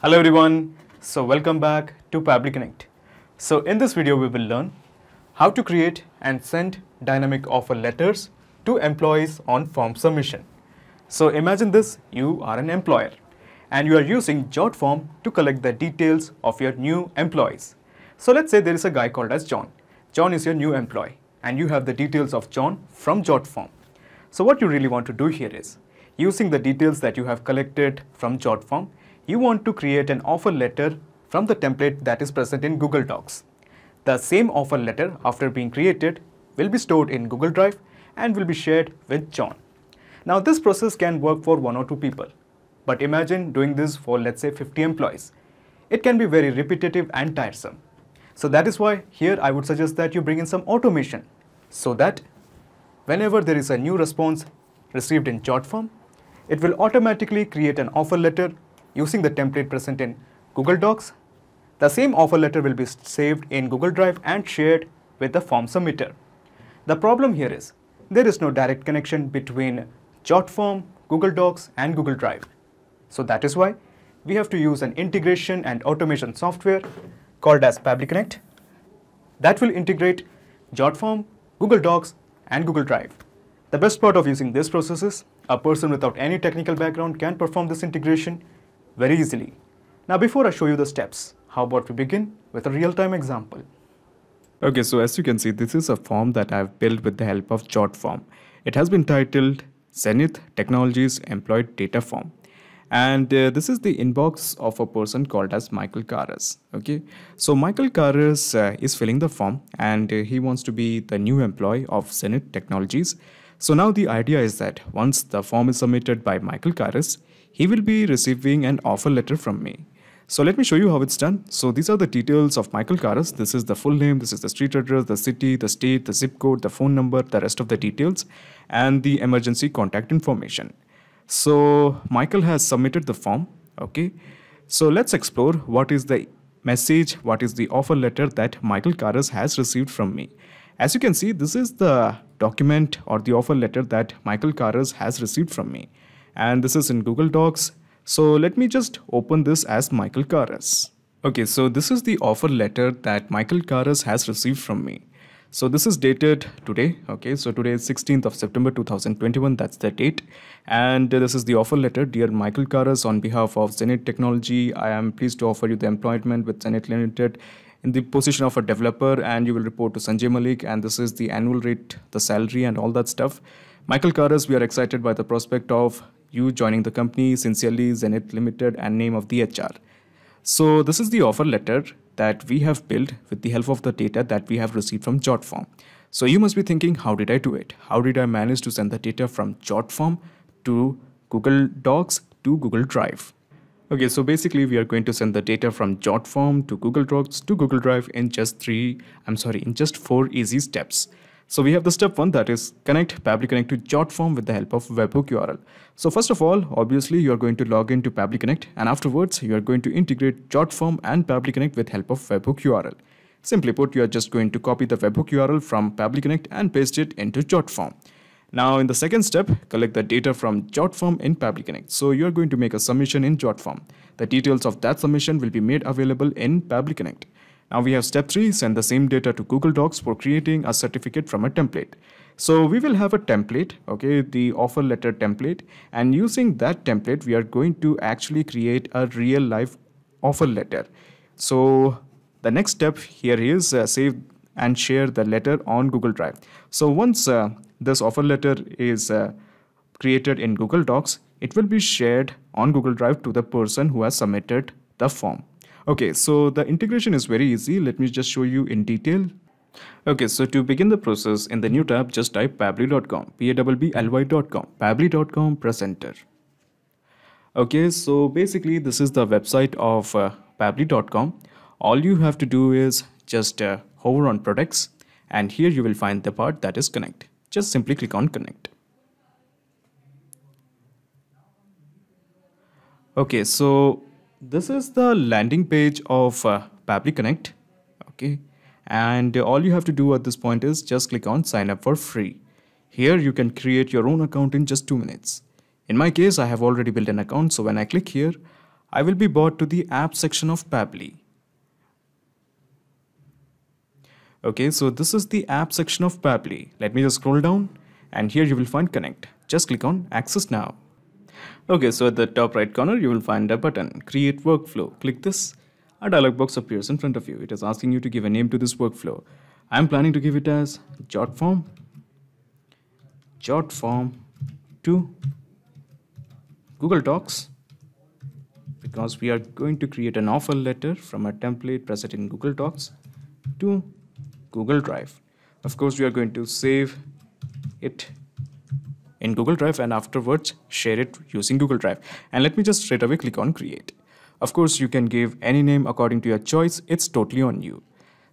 Hello everyone, so welcome back to Public Connect. So in this video we will learn how to create and send dynamic offer letters to employees on form submission. So imagine this, you are an employer and you are using JotForm to collect the details of your new employees. So let's say there is a guy called as John. John is your new employee and you have the details of John from JotForm. So what you really want to do here is, using the details that you have collected from JotForm, you want to create an offer letter from the template that is present in Google Docs. The same offer letter after being created will be stored in Google Drive and will be shared with John. Now this process can work for one or two people, but imagine doing this for let's say 50 employees. It can be very repetitive and tiresome. So that is why here I would suggest that you bring in some automation so that whenever there is a new response received in jot form, it will automatically create an offer letter using the template present in Google Docs. The same offer letter will be saved in Google Drive and shared with the form submitter. The problem here is there is no direct connection between JotForm, Google Docs and Google Drive. So that is why we have to use an integration and automation software called as Public Connect that will integrate JotForm, Google Docs and Google Drive. The best part of using this process is a person without any technical background can perform this integration very easily. Now before I show you the steps, how about we begin with a real-time example. Okay, so as you can see, this is a form that I've built with the help of JotForm. It has been titled Zenith Technologies Employed Data Form. And uh, this is the inbox of a person called as Michael Karras. Okay, so Michael Karras uh, is filling the form and uh, he wants to be the new employee of Zenith Technologies. So now the idea is that once the form is submitted by Michael Karras, he will be receiving an offer letter from me. So let me show you how it's done. So these are the details of Michael Karas. This is the full name, this is the street address, the city, the state, the zip code, the phone number, the rest of the details, and the emergency contact information. So Michael has submitted the form, okay? So let's explore what is the message, what is the offer letter that Michael Karas has received from me. As you can see, this is the document or the offer letter that Michael Karas has received from me and this is in Google Docs. So let me just open this as Michael Karas. Okay, so this is the offer letter that Michael Karas has received from me. So this is dated today. Okay, so today is 16th of September 2021. That's the date. And this is the offer letter. Dear Michael Karas, on behalf of Zenit Technology, I am pleased to offer you the employment with Zenit Limited in the position of a developer and you will report to Sanjay Malik and this is the annual rate, the salary and all that stuff. Michael Karas, we are excited by the prospect of you joining the company. Sincerely, Zenith Limited and name of the HR. So this is the offer letter that we have built with the help of the data that we have received from JotForm. So you must be thinking, how did I do it? How did I manage to send the data from JotForm to Google Docs to Google Drive? Okay, so basically we are going to send the data from JotForm to Google Docs to Google Drive in just three, I'm sorry, in just four easy steps. So we have the step one that is connect Pably Connect to JotForm with the help of webhook URL. So first of all, obviously you are going to log into Pably Connect and afterwards you are going to integrate JotForm and Pably Connect with help of webhook URL. Simply put, you are just going to copy the webhook URL from Pably Connect and paste it into JotForm. Now in the second step, collect the data from JotForm in Pably Connect. So you are going to make a submission in JotForm. The details of that submission will be made available in Pably Connect. Now we have step 3, send the same data to Google Docs for creating a certificate from a template. So we will have a template, okay, the offer letter template and using that template we are going to actually create a real life offer letter. So the next step here is uh, save and share the letter on Google Drive. So once uh, this offer letter is uh, created in Google Docs, it will be shared on Google Drive to the person who has submitted the form. Okay, so the integration is very easy. Let me just show you in detail. Okay, so to begin the process, in the new tab, just type pably.com, P-A-B-B-L-Y.com, pably.com, press enter. Okay, so basically this is the website of uh, All you have to do is just uh, hover on products and here you will find the part that is connect. Just simply click on connect. Okay, so this is the landing page of uh, Connect. Okay. And all you have to do at this point is just click on sign up for free. Here you can create your own account in just 2 minutes. In my case, I have already built an account so when I click here, I will be brought to the app section of Pabli. Okay, so this is the app section of Pabli. Let me just scroll down and here you will find connect. Just click on access now. Okay, so at the top right corner, you will find a button, create workflow. Click this. A dialog box appears in front of you. It is asking you to give a name to this workflow. I'm planning to give it as jot form, jot form to Google Docs because we are going to create an offer letter from a template present in Google Docs to Google Drive. Of course, we are going to save it in Google Drive and afterwards share it using Google Drive. And let me just straight away click on create. Of course, you can give any name according to your choice. It's totally on you.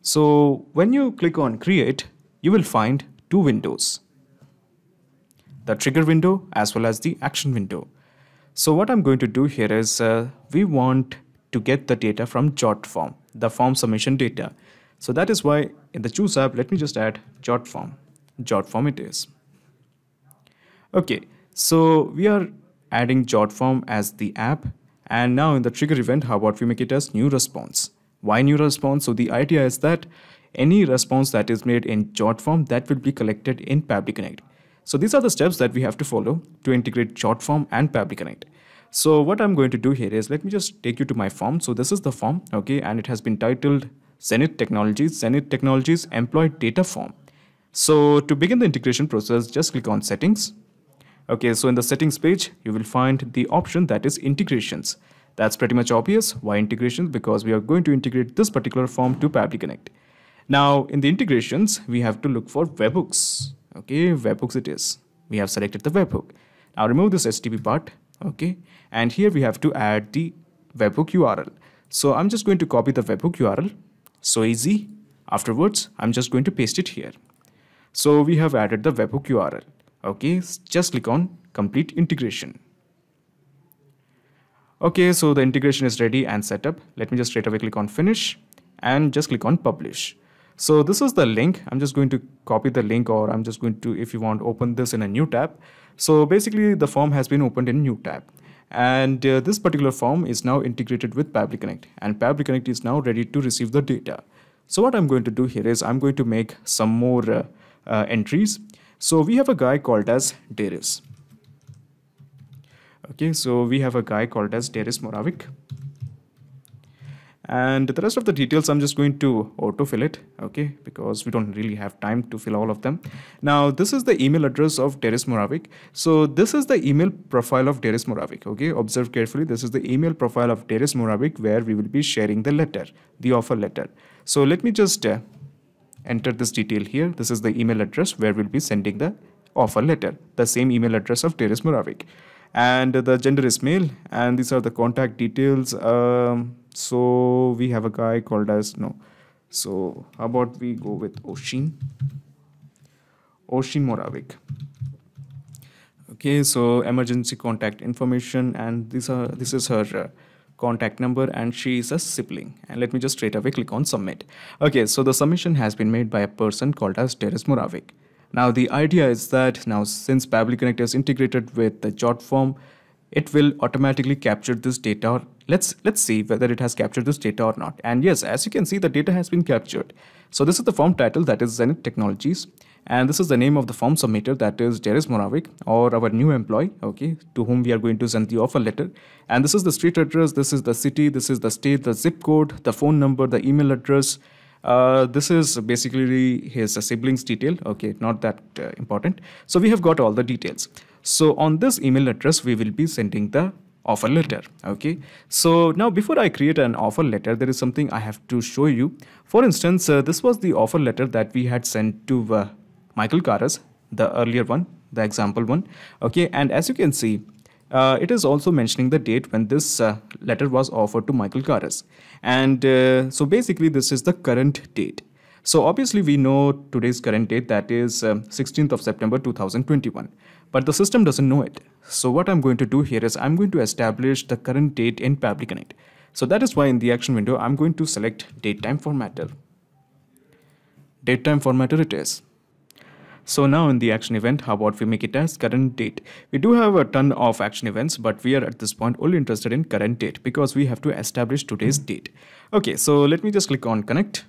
So when you click on create, you will find two windows. The trigger window as well as the action window. So what I'm going to do here is uh, we want to get the data from JOT form, the form submission data. So that is why in the choose app, let me just add JOT form, JOT form it is. Okay, so we are adding JotForm as the app. And now in the trigger event, how about we make it as new response? Why new response? So the idea is that any response that is made in JotForm that will be collected in Pabli Connect. So these are the steps that we have to follow to integrate JotForm and Pabli Connect. So what I'm going to do here is let me just take you to my form. So this is the form, okay, and it has been titled Zenith Technologies, Zenith Technologies Employee Data Form. So to begin the integration process, just click on Settings Okay, so in the settings page, you will find the option that is integrations. That's pretty much obvious. Why integrations? Because we are going to integrate this particular form to Pabli Connect. Now, in the integrations, we have to look for webhooks. Okay, webhooks it is. We have selected the webhook. Now remove this HTTP part. Okay, and here we have to add the webhook URL. So I'm just going to copy the webhook URL. So easy. Afterwards, I'm just going to paste it here. So we have added the webhook URL okay just click on complete integration okay so the integration is ready and set up let me just straight away click on finish and just click on publish so this is the link i'm just going to copy the link or i'm just going to if you want open this in a new tab so basically the form has been opened in new tab and uh, this particular form is now integrated with Pabli Connect and Pabli Connect is now ready to receive the data. So what I'm going to do here is I'm going to make some more uh, uh, entries. So we have a guy called as Darius. Okay, so we have a guy called as Darius Moravik. And the rest of the details, I'm just going to autofill it, okay, because we don't really have time to fill all of them. Now, this is the email address of Darius Moravik. So this is the email profile of Darius Moravik, okay. Observe carefully. This is the email profile of Darius Moravik where we will be sharing the letter, the offer letter. So let me just uh, enter this detail here. This is the email address where we'll be sending the offer letter, the same email address of Teres Moravik. And the gender is male, and these are the contact details. Um, so we have a guy called as no. So how about we go with Oshin? Oshin Moravik. Okay, so emergency contact information, and these are this is her. Uh, contact number and she is a sibling and let me just straight away click on submit okay so the submission has been made by a person called as Teres Moravik now the idea is that now since Pabli Connect is integrated with the JOT form it will automatically capture this data let's let's see whether it has captured this data or not and yes as you can see the data has been captured so this is the form title that is Zenith Technologies and this is the name of the form submitter that is Jerez Moravik or our new employee, okay, to whom we are going to send the offer letter. And this is the street address, this is the city, this is the state, the zip code, the phone number, the email address. Uh, this is basically his uh, siblings detail. Okay, not that uh, important. So we have got all the details. So on this email address, we will be sending the offer letter okay so now before i create an offer letter there is something i have to show you for instance uh, this was the offer letter that we had sent to uh, Michael Carras, the earlier one, the example one. Okay, and as you can see, uh, it is also mentioning the date when this uh, letter was offered to Michael Carras, And uh, so basically this is the current date. So obviously we know today's current date that is 16th um, of September 2021. But the system doesn't know it. So what I'm going to do here is I'm going to establish the current date in Pabli Connect. So that is why in the action window I'm going to select date time formatter. Date time formatter it is. So now in the action event, how about we make it as current date? We do have a ton of action events, but we are at this point only interested in current date because we have to establish today's hmm. date. Okay, so let me just click on connect.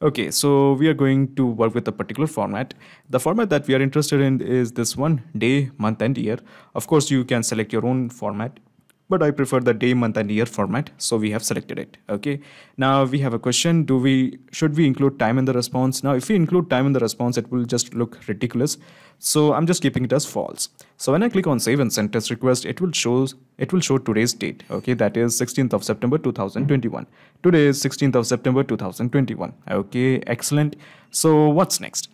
Okay, so we are going to work with a particular format. The format that we are interested in is this one, day, month and year. Of course, you can select your own format but I prefer the day, month and year format. So we have selected it. Okay. Now we have a question. Do we, should we include time in the response? Now, if we include time in the response, it will just look ridiculous. So I'm just keeping it as false. So when I click on save and send test request, it will show it will show today's date. Okay. That is 16th of September, 2021. Today is 16th of September, 2021. Okay. Excellent. So what's next?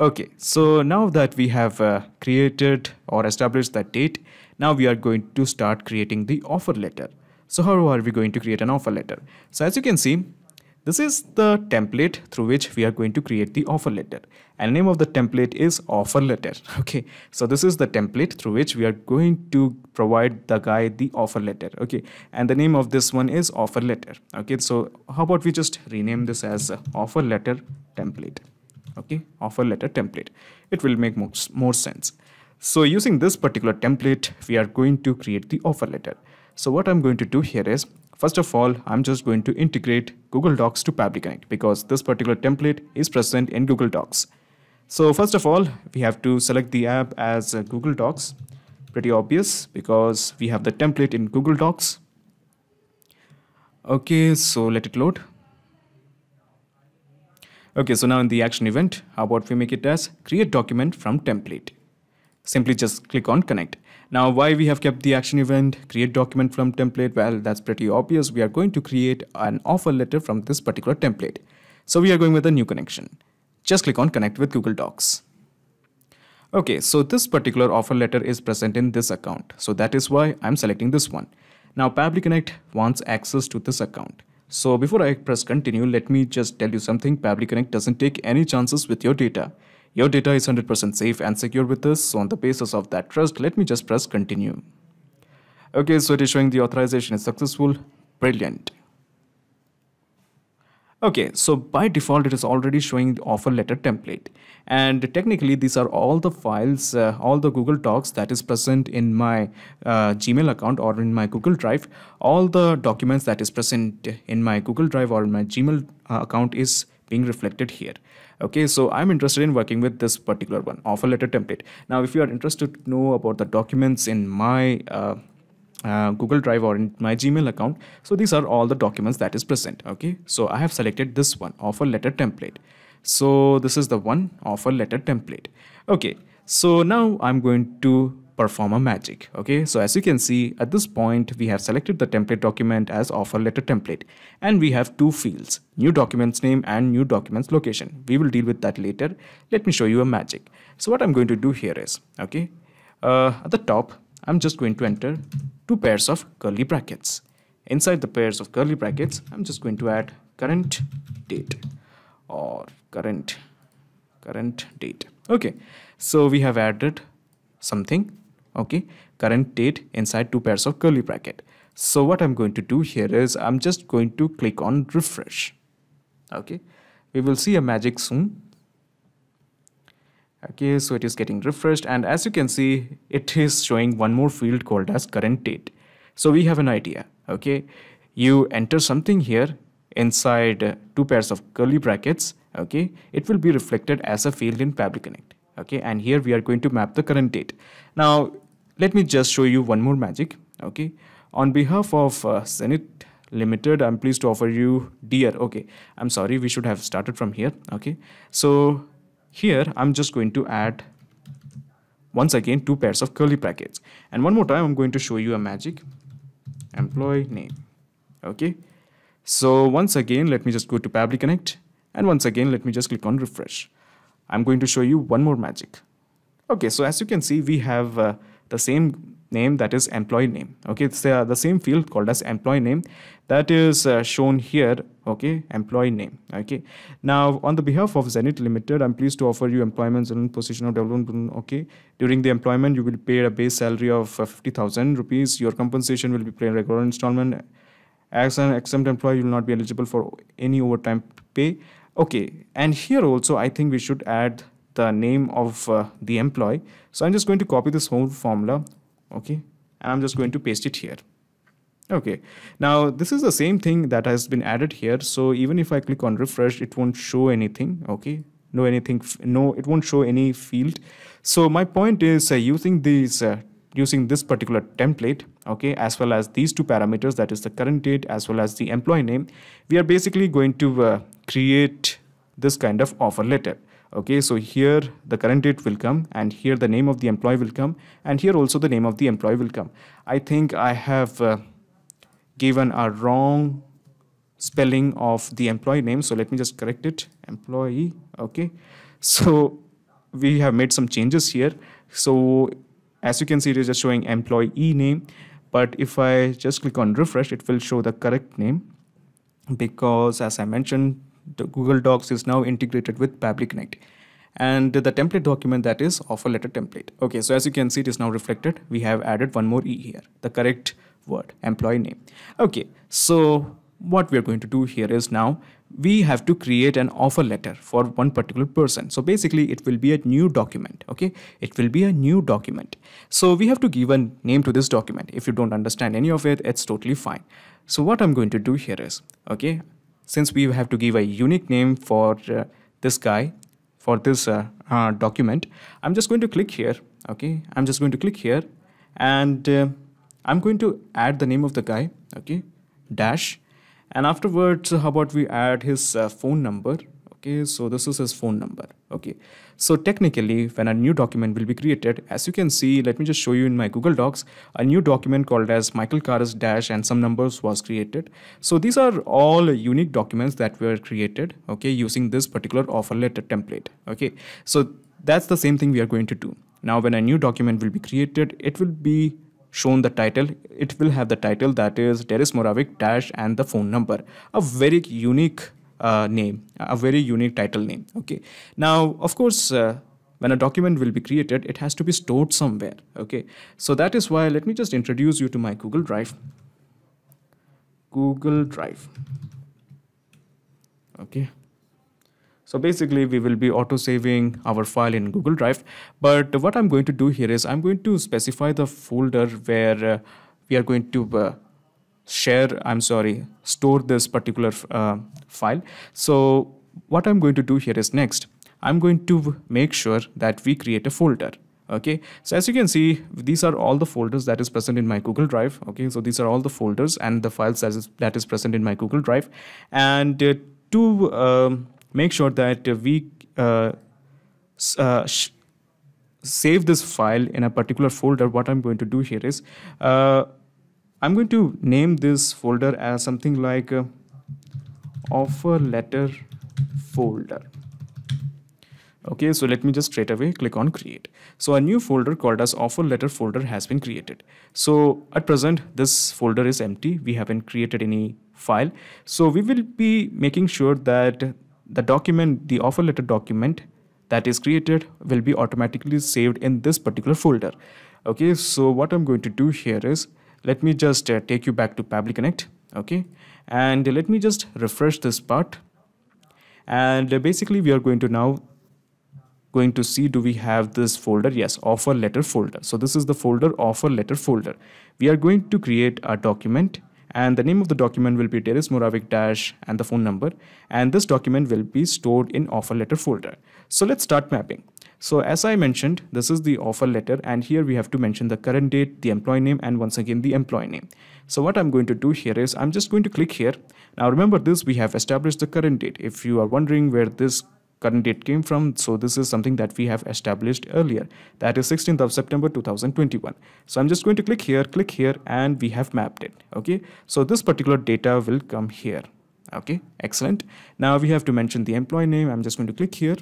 Okay, so now that we have uh, created or established that date, now we are going to start creating the offer letter. So how are we going to create an offer letter? So as you can see, this is the template through which we are going to create the offer letter. And name of the template is offer letter. Okay. So this is the template through which we are going to provide the guy the offer letter. Okay. And the name of this one is offer letter. Okay. So how about we just rename this as offer letter template. Okay. Offer letter template. It will make more, more sense. So using this particular template, we are going to create the offer letter. So what I'm going to do here is, first of all, I'm just going to integrate Google Docs to Public Connect because this particular template is present in Google Docs. So first of all, we have to select the app as uh, Google Docs. Pretty obvious because we have the template in Google Docs. Okay, so let it load. Okay, so now in the action event, how about we make it as create document from template simply just click on connect. Now why we have kept the action event create document from template well that's pretty obvious we are going to create an offer letter from this particular template. So we are going with a new connection. Just click on connect with Google Docs. Okay so this particular offer letter is present in this account so that is why I'm selecting this one. Now Pably Connect wants access to this account. So before I press continue, let me just tell you something. Pably Connect doesn't take any chances with your data. Your data is 100% safe and secure with us. So on the basis of that trust, let me just press continue. Okay, so it is showing the authorization is successful. Brilliant. Okay, so by default, it is already showing the offer letter template. And technically, these are all the files, uh, all the Google Docs that is present in my uh, Gmail account or in my Google Drive. All the documents that is present in my Google Drive or in my Gmail uh, account is being reflected here okay so i'm interested in working with this particular one offer letter template now if you are interested to know about the documents in my uh, uh, Google Drive or in my Gmail account. So these are all the documents that is present. Okay. So I have selected this one offer letter template. So this is the one offer letter template. Okay. So now I'm going to perform a magic. Okay, so as you can see at this point we have selected the template document as offer letter template and we have two fields new documents name and new documents location. We will deal with that later. Let me show you a magic. So what I'm going to do here is okay uh, at the top I'm just going to enter two pairs of curly brackets. Inside the pairs of curly brackets I'm just going to add current date or current current date okay so we have added something okay current date inside two pairs of curly bracket so what i'm going to do here is i'm just going to click on refresh okay we will see a magic soon okay so it is getting refreshed and as you can see it is showing one more field called as current date so we have an idea okay you enter something here inside two pairs of curly brackets okay it will be reflected as a field in Public Connect okay and here we are going to map the current date now let me just show you one more magic. Okay. On behalf of uh, Senate Limited, I'm pleased to offer you dear. Okay. I'm sorry. We should have started from here. Okay. So here I'm just going to add once again two pairs of curly brackets. And one more time, I'm going to show you a magic employee name. Okay. So once again, let me just go to public Connect. And once again, let me just click on refresh. I'm going to show you one more magic. Okay, so as you can see, we have uh, the same name that is employee name okay it's the same field called as employee name that is uh, shown here okay employee name okay now on the behalf of zenith limited i'm pleased to offer you employment and position of development okay during the employment you will pay a base salary of uh, 50000 rupees your compensation will be paid regular installment as an exempt employee you will not be eligible for any overtime pay okay and here also i think we should add the name of uh, the employee. So I'm just going to copy this whole formula, okay, and I'm just going to paste it here. Okay, now this is the same thing that has been added here. So even if I click on refresh, it won't show anything, okay, no anything, no, it won't show any field. So my point is uh, using these uh, using this particular template okay as well as these two parameters that is the current date as well as the employee name we are basically going to uh, create this kind of offer letter okay so here the current date will come and here the name of the employee will come and here also the name of the employee will come i think i have uh, given a wrong spelling of the employee name so let me just correct it employee okay so we have made some changes here so as you can see it is just showing employee name but if i just click on refresh it will show the correct name because as i mentioned the Google Docs is now integrated with Public Connect and the template document that is offer letter template. Okay, so as you can see, it is now reflected. We have added one more E here, the correct word, employee name. Okay, so what we are going to do here is now we have to create an offer letter for one particular person. So basically it will be a new document. Okay, it will be a new document. So we have to give a name to this document. If you don't understand any of it, it's totally fine. So what I'm going to do here is, okay, since we have to give a unique name for uh, this guy, for this uh, uh, document, I'm just going to click here. Okay, I'm just going to click here and uh, I'm going to add the name of the guy. Okay, dash. And afterwards, how about we add his uh, phone number? okay so this is his phone number okay so technically when a new document will be created as you can see let me just show you in my google docs a new document called as michael carr's dash and some numbers was created so these are all unique documents that were created okay using this particular offer letter template okay so that's the same thing we are going to do now when a new document will be created it will be shown the title it will have the title that is Teres Moravik dash and the phone number a very unique uh, name, a very unique title name. Okay. Now, of course, uh, when a document will be created, it has to be stored somewhere. Okay. So that is why let me just introduce you to my Google Drive. Google Drive. Okay. So basically we will be auto saving our file in Google Drive. But what I'm going to do here is I'm going to specify the folder where uh, we are going to uh, share, I'm sorry, store this particular uh, file. So what I'm going to do here is next, I'm going to make sure that we create a folder okay so as you can see these are all the folders that is present in my google drive okay so these are all the folders and the files that is that is present in my google drive and uh, to um, make sure that we uh, uh, save this file in a particular folder what i'm going to do here is uh, I'm going to name this folder as something like uh, offer letter folder okay so let me just straight away click on create so a new folder called as offer letter folder has been created so at present this folder is empty we haven't created any file so we will be making sure that the document the offer letter document that is created will be automatically saved in this particular folder okay so what i'm going to do here is let me just uh, take you back to Public Connect. Okay. And let me just refresh this part. And uh, basically we are going to now going to see do we have this folder yes offer letter folder so this is the folder offer letter folder we are going to create a document and the name of the document will be Teres Moravik dash and the phone number and this document will be stored in offer letter folder so let's start mapping so as I mentioned, this is the offer letter and here we have to mention the current date, the employee name and once again the employee name. So what I'm going to do here is I'm just going to click here. Now remember this, we have established the current date. If you are wondering where this current date came from, so this is something that we have established earlier. That is 16th of September 2021. So I'm just going to click here, click here and we have mapped it. Okay, so this particular data will come here. Okay, excellent. Now we have to mention the employee name. I'm just going to click here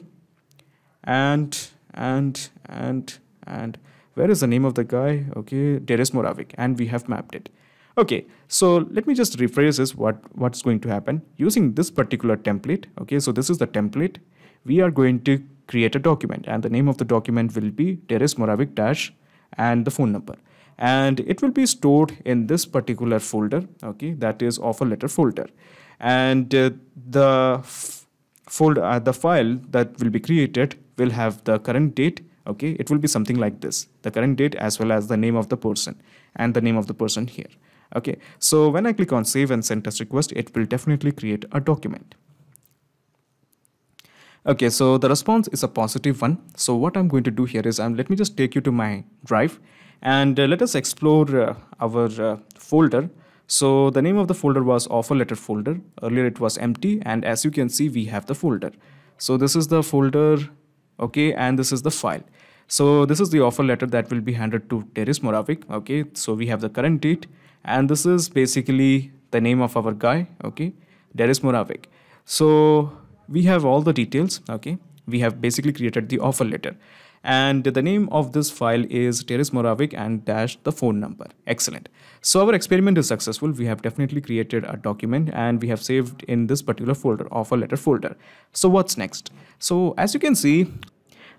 and and and and where is the name of the guy? Okay, Darius Moravik, and we have mapped it. Okay, so let me just rephrase this what, what's going to happen. Using this particular template, okay, so this is the template, we are going to create a document and the name of the document will be Darius Moravik dash and the phone number. And it will be stored in this particular folder, okay, that is offer letter folder. And uh, the folder, uh, the file that will be created will have the current date okay it will be something like this the current date as well as the name of the person and the name of the person here okay so when i click on save and send test request it will definitely create a document okay so the response is a positive one so what i'm going to do here is um, let me just take you to my drive and uh, let us explore uh, our uh, folder so the name of the folder was offer letter folder earlier it was empty and as you can see we have the folder so this is the folder okay and this is the file so this is the offer letter that will be handed to Teres Moravik okay so we have the current date and this is basically the name of our guy okay Teres Moravik so we have all the details okay we have basically created the offer letter and the name of this file is Teres Moravik and dash the phone number. Excellent. So our experiment is successful. We have definitely created a document and we have saved in this particular folder of a letter folder. So what's next? So as you can see,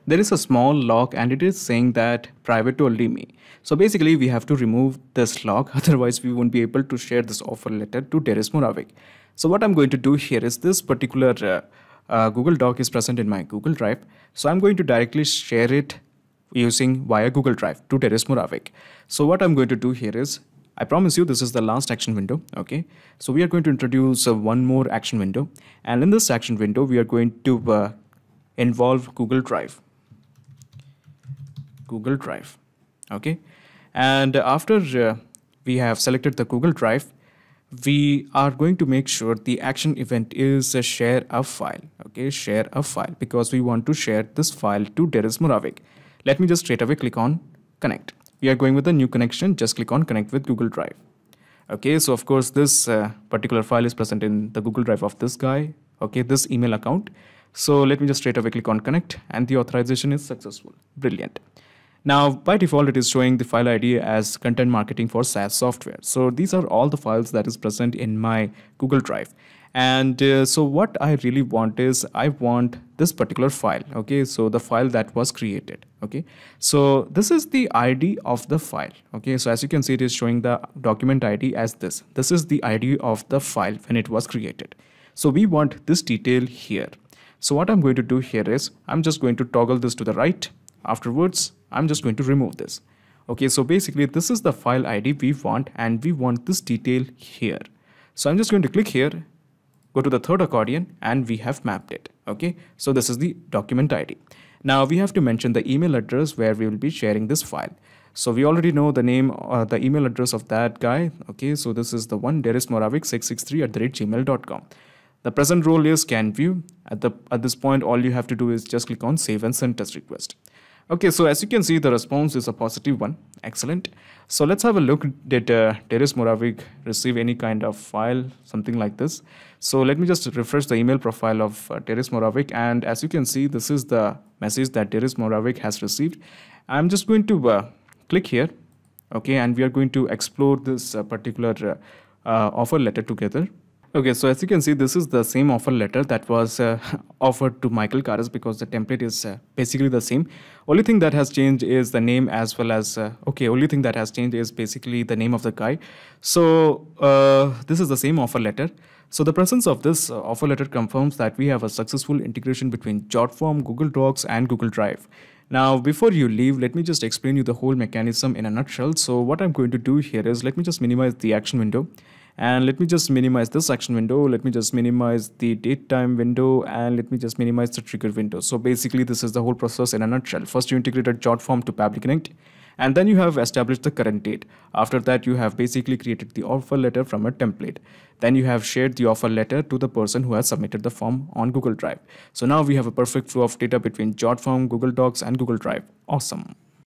there is a small lock and it is saying that private to only me. So basically we have to remove this lock otherwise we won't be able to share this offer letter to Teres Moravik. So what I'm going to do here is this particular uh, uh, Google Doc is present in my Google Drive. So I'm going to directly share it using via Google Drive to Teres Muravik. So what I'm going to do here is, I promise you this is the last action window, okay? So we are going to introduce uh, one more action window. And in this action window, we are going to uh, involve Google Drive. Google Drive, okay? And after uh, we have selected the Google Drive, we are going to make sure the action event is a share a file okay share a file because we want to share this file to Deris Moravik let me just straight away click on connect we are going with a new connection just click on connect with Google Drive okay so of course this uh, particular file is present in the Google Drive of this guy okay this email account so let me just straight away click on connect and the authorization is successful brilliant now, by default, it is showing the file ID as content marketing for SaaS software. So these are all the files that is present in my Google Drive. And uh, so what I really want is I want this particular file. Okay, so the file that was created. Okay, so this is the ID of the file. Okay, so as you can see, it is showing the document ID as this. This is the ID of the file when it was created. So we want this detail here. So what I'm going to do here is I'm just going to toggle this to the right. Afterwards, I'm just going to remove this. Okay, so basically this is the file ID we want and we want this detail here. So I'm just going to click here, go to the third accordion and we have mapped it. Okay, so this is the document ID. Now we have to mention the email address where we will be sharing this file. So we already know the name or uh, the email address of that guy. Okay, so this is the one derismoravik663 at the rate gmail.com. The present role is can view. At, the, at this point, all you have to do is just click on save and send test request. Okay, so as you can see, the response is a positive one. Excellent. So let's have a look. Did uh, Teres Moravik receive any kind of file, something like this? So let me just refresh the email profile of uh, Teres Moravik. And as you can see, this is the message that Teres Moravik has received. I'm just going to uh, click here. Okay, and we are going to explore this uh, particular uh, uh, offer letter together. Okay, so as you can see, this is the same offer letter that was uh, offered to Michael Karas because the template is uh, basically the same. Only thing that has changed is the name as well as, uh, okay, only thing that has changed is basically the name of the guy. So uh, this is the same offer letter. So the presence of this uh, offer letter confirms that we have a successful integration between JotForm, Google Docs and Google Drive. Now, before you leave, let me just explain you the whole mechanism in a nutshell. So what I'm going to do here is let me just minimize the action window and let me just minimize this action window let me just minimize the date time window and let me just minimize the trigger window so basically this is the whole process in a nutshell first you integrated jot form to public connect and then you have established the current date. After that, you have basically created the offer letter from a template. Then you have shared the offer letter to the person who has submitted the form on Google Drive. So now we have a perfect flow of data between JotForm, Google Docs, and Google Drive. Awesome.